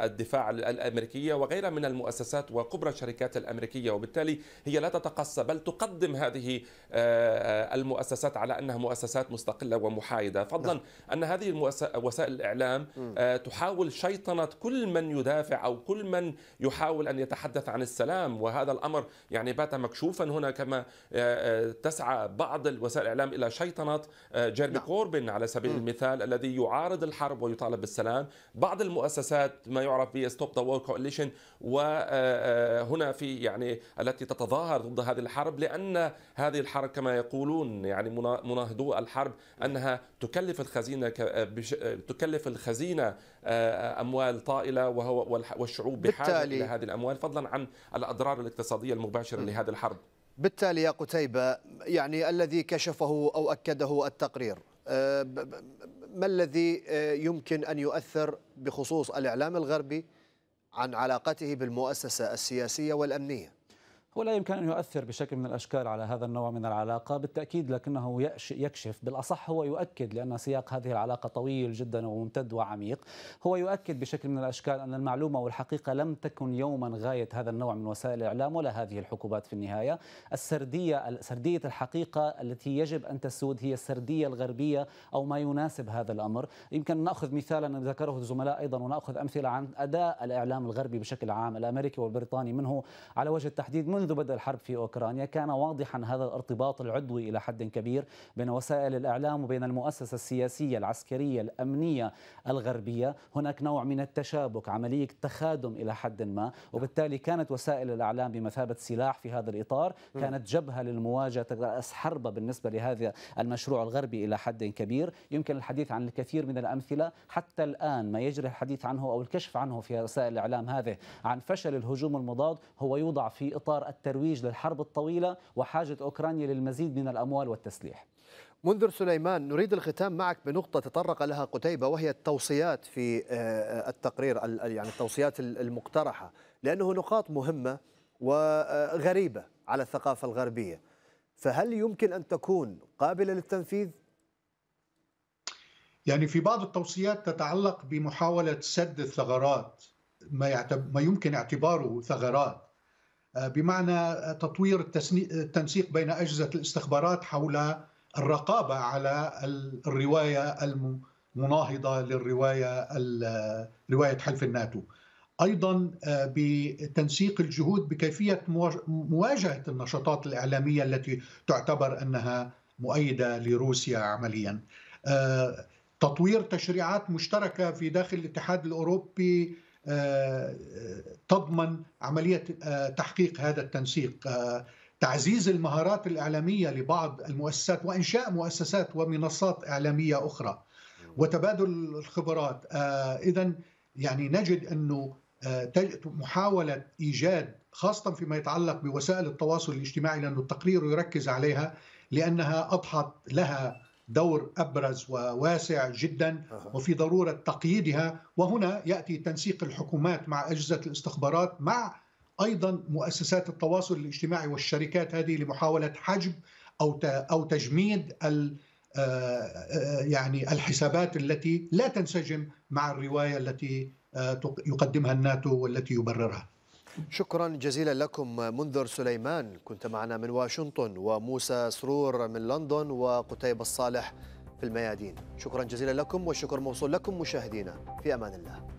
I: الدفاع الأمريكية وغيرها من المؤسسات وكبرى الشركات الأمريكية وبالتالي هي لا تتقصى بل تقدم هذه المؤسسات على أنها مؤسسات مستقله ومحايده فضلا نعم. ان هذه وسائل الاعلام آه، تحاول شيطنه كل من يدافع او كل من يحاول ان يتحدث عن السلام وهذا الامر يعني بات مكشوفا هنا كما آه، آه، تسعى بعض الوسائل الاعلام الى شيطنه جيرمي نعم. كوربن على سبيل م. المثال الذي يعارض الحرب ويطالب بالسلام بعض المؤسسات ما يعرف ب ستوب ذا وور كواليشن وهنا في يعني التي تتظاهر ضد هذه الحرب لان هذه الحرب كما يقولون يعني مناهضو الحرب الحرب انها تكلف الخزينه آه، آه، تكلف الخزينه آه، اموال طائله وهو والشعوب بحاجه الى هذه الاموال فضلا عن الاضرار الاقتصاديه المباشره لهذه الحرب.
A: بالتالي يا قتيبه يعني الذي كشفه او اكده التقرير ما الذي يمكن ان يؤثر بخصوص الاعلام الغربي عن علاقته بالمؤسسه السياسيه والامنيه؟
H: هو لا يمكن أن يؤثر بشكل من الأشكال على هذا النوع من العلاقة بالتأكيد لكنه يكشف بالأصح هو يؤكد لأن سياق هذه العلاقة طويل جدا وممتد وعميق هو يؤكد بشكل من الأشكال أن المعلومة والحقيقة لم تكن يوما غاية هذا النوع من وسائل الإعلام ولا هذه الحكومات في النهاية السردية سردية الحقيقة التي يجب أن تسود هي السردية الغربية أو ما يناسب هذا الأمر يمكن نأخذ مثالا ذكره الزملاء أيضا ونأخذ أمثلة عن أداء الإعلام الغربي بشكل عام الأمريكي والبريطاني منه على وجه التحديد من منذ بدء الحرب في أوكرانيا كان واضحا هذا الارتباط العضوي إلى حد كبير بين وسائل الإعلام وبين المؤسسة السياسية العسكرية الأمنية الغربية هناك نوع من التشابك عملية تخادم إلى حد ما وبالتالي كانت وسائل الإعلام بمثابة سلاح في هذا الإطار كانت جبهة للمواجهة رأس حربة بالنسبة لهذا المشروع الغربي إلى حد كبير يمكن الحديث عن الكثير من الأمثلة حتى الآن ما يجري الحديث عنه أو الكشف عنه في وسائل الإعلام هذه عن فشل الهجوم المضاد هو يوضع في إطار الترويج للحرب الطويلة
A: وحاجة أوكرانيا للمزيد من الأموال والتسليح منذر سليمان نريد الختام معك بنقطة تطرق لها قتيبة وهي التوصيات في آه، آه، التقرير يعني التوصيات المقترحة لأنه نقاط مهمة وغريبة آه، على الثقافة الغربية
F: فهل يمكن أن تكون قابلة للتنفيذ؟ يعني في بعض التوصيات تتعلق بمحاولة سد الثغرات ما, يعتب... ما يمكن اعتباره ثغرات آه، بمعنى آه، تطوير آه، التنسيق بين اجهزه الاستخبارات حول الرقابه على الروايه المناهضه للروايه روايه حلف الناتو. ايضا بتنسيق الجهود بكيفيه مواجهه النشاطات الاعلاميه التي تعتبر انها مؤيده لروسيا عمليا. تطوير تشريعات مشتركه في داخل الاتحاد الاوروبي آه، آه، تضمن عمليه آه، تحقيق هذا التنسيق تعزيز المهارات الاعلاميه لبعض المؤسسات وانشاء مؤسسات ومنصات اعلاميه اخرى وتبادل الخبرات اذا يعني نجد انه محاوله ايجاد خاصه فيما يتعلق بوسائل التواصل الاجتماعي لأن التقرير يركز عليها لانها اضحت لها دور ابرز وواسع جدا وفي ضروره تقييدها وهنا ياتي تنسيق الحكومات مع اجهزه الاستخبارات مع ايضا مؤسسات التواصل الاجتماعي والشركات هذه لمحاوله حجب او او تجميد آه، آه، يعني الحسابات التي لا تنسجم مع الروايه التي آه، يقدمها الناتو والتي يبررها
A: شكرا جزيلا لكم منذر سليمان كنت معنا من واشنطن وموسى سرور من لندن وقتيبة الصالح في الميادين شكرا جزيلا لكم والشكر موصول لكم مشاهدينا في أمان الله